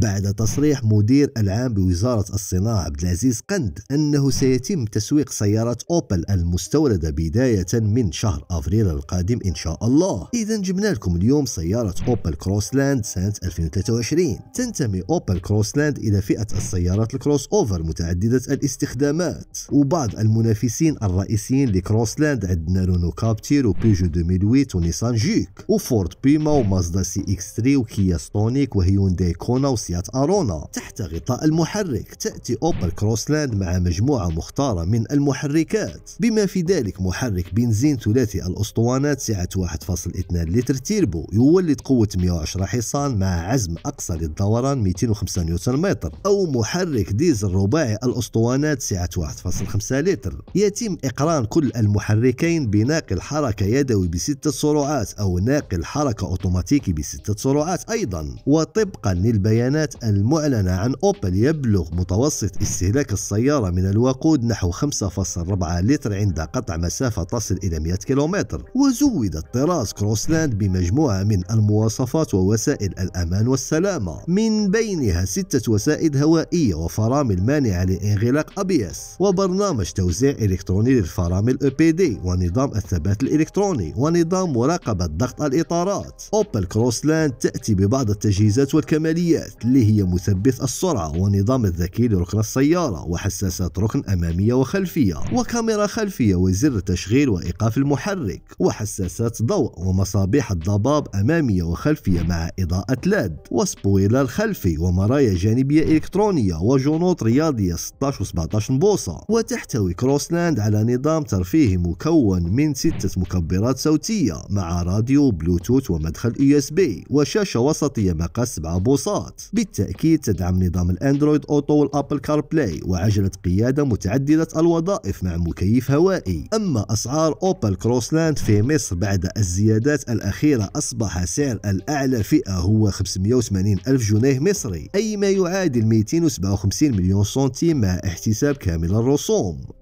بعد تصريح مدير العام بوزارة الصناعة عبد العزيز قند أنه سيتم تسويق سيارات أوبل المستوردة بداية من شهر أفريل القادم إن شاء الله إذا جبنا لكم اليوم سيارة أوبل كروسلاند سنة 2023 تنتمي أوبل كروسلاند إلى فئة السيارات الكروس أوفر متعددة الاستخدامات وبعض المنافسين الرئيسيين لكروسلاند عندنا رونو كابتير وبيجو 2008 ونيسان جيك وفورد بيما ومازدا سي اكس 3 وكيا ستونيك وهيونداي كونا وسي شخصية أرونا تحت غطاء المحرك تأتي أوبل كروسلاند مع مجموعة مختارة من المحركات بما في ذلك محرك بنزين ثلاثي الأسطوانات سعة 1.2 لتر تيربو يولد قوة 110 حصان مع عزم أقصى للدوران 205 نيوتن متر أو محرك ديزل رباعي الأسطوانات سعة 1.5 لتر يتم إقران كل المحركين بناقل حركة يدوي بستة سرعات أو ناقل حركة أوتوماتيكي بستة سرعات أيضا وطبقا للبيانات البيانات المعلنة عن أوبل يبلغ متوسط استهلاك السيارة من الوقود نحو 5.4 لتر عند قطع مسافة تصل إلى 100 كيلومتر وزود الطراز كروسلاند بمجموعة من المواصفات ووسائل الأمان والسلامة من بينها ستة وسائد هوائية وفرامل مانعة لانغلاق أبيس وبرنامج توزيع إلكتروني للفرامل OPD ونظام الثبات الإلكتروني ونظام مراقبة ضغط الإطارات أوبل كروسلاند تأتي ببعض التجهيزات والكماليات اللي هي مثبت السرعة ونظام الذكي لركن السيارة وحساسات ركن أمامية وخلفية وكاميرا خلفية وزر تشغيل وإيقاف المحرك وحساسات ضوء ومصابيح الضباب أمامية وخلفية مع إضاءة لاد وسبويلر خلفي ومرايا جانبية إلكترونية وجنوط رياضية 16 و 17 بوصة وتحتوي كروسلاند على نظام ترفيهي مكون من ستة مكبرات صوتية مع راديو بلوتوث ومدخل USB وشاشة وسطية مقاس 7 بوصات بالتأكيد تدعم نظام الأندرويد أوتو والأبل كار بلاي وعجلة قيادة متعددة الوظائف مع مكيف هوائي أما أسعار أوبل كروسلاند في مصر بعد الزيادات الأخيرة أصبح سعر الأعلى فئة هو 580 ألف جنيه مصري أي ما يعادل 257 مليون سنتيم مع احتساب كامل الرسوم